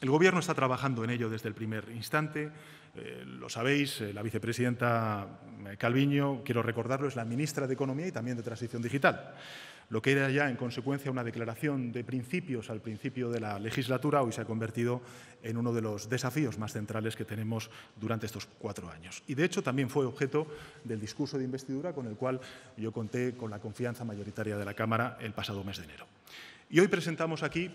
El Gobierno está trabajando en ello desde el primer instante. Eh, lo sabéis, eh, la vicepresidenta eh, Calviño, quiero recordarlo, es la ministra de Economía y también de Transición Digital. Lo que era ya, en consecuencia, una declaración de principios al principio de la legislatura, hoy se ha convertido en uno de los desafíos más centrales que tenemos durante estos cuatro años. Y, de hecho, también fue objeto del discurso de investidura con el cual yo conté con la confianza mayoritaria de la Cámara el pasado mes de enero. Y hoy presentamos aquí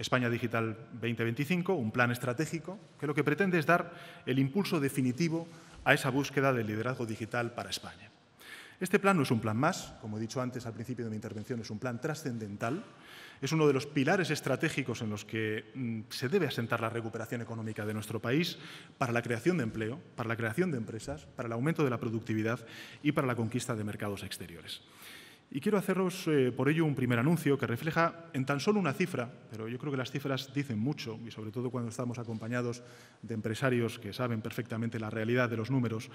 España Digital 2025, un plan estratégico que lo que pretende es dar el impulso definitivo a esa búsqueda del liderazgo digital para España. Este plan no es un plan más, como he dicho antes al principio de mi intervención, es un plan trascendental, es uno de los pilares estratégicos en los que mm, se debe asentar la recuperación económica de nuestro país para la creación de empleo, para la creación de empresas, para el aumento de la productividad y para la conquista de mercados exteriores. Y quiero haceros eh, por ello un primer anuncio que refleja en tan solo una cifra, pero yo creo que las cifras dicen mucho, y sobre todo cuando estamos acompañados de empresarios que saben perfectamente la realidad de los números,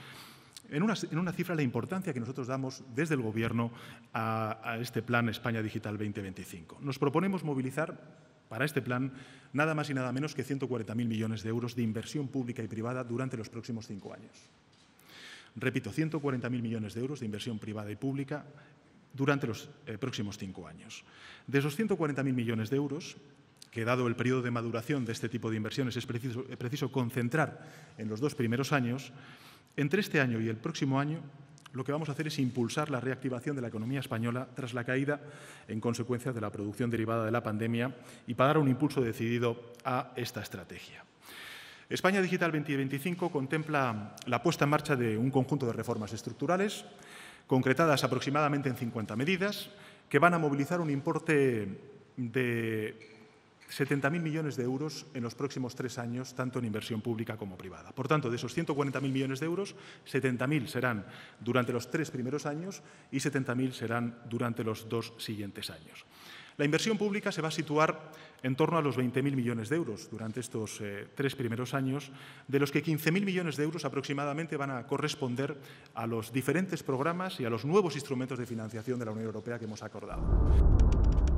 en una, cifra la importancia que nosotros damos desde el Gobierno a, a este plan España Digital 2025. Nos proponemos movilizar para este plan nada más y nada menos que 140.000 millones de euros de inversión pública y privada durante los próximos cinco años. Repito, 140.000 millones de euros de inversión privada y pública durante los eh, próximos cinco años. De esos 140.000 millones de euros, que dado el periodo de maduración de este tipo de inversiones es preciso, es preciso, concentrar en los dos primeros años, entre este año y el próximo año lo que vamos a hacer es impulsar la reactivación de la economía española tras la caída en consecuencia de la producción derivada de la pandemia y para dar un impulso decidido a esta estrategia. España Digital 2025 contempla la puesta en marcha de un conjunto de reformas estructurales concretadas aproximadamente en 50 medidas, que van a movilizar un importe de 70.000 millones de euros en los próximos tres años, tanto en inversión pública como privada. Por tanto, de esos 140.000 millones de euros, 70.000 serán durante los tres primeros años y 70.000 serán durante los dos siguientes años. La inversión pública se va a situar en torno a los 20.000 millones de euros durante estos eh, tres primeros años, de los que 15.000 millones de euros aproximadamente van a corresponder a los diferentes programas y a los nuevos instrumentos de financiación de la Unión Europea que hemos acordado.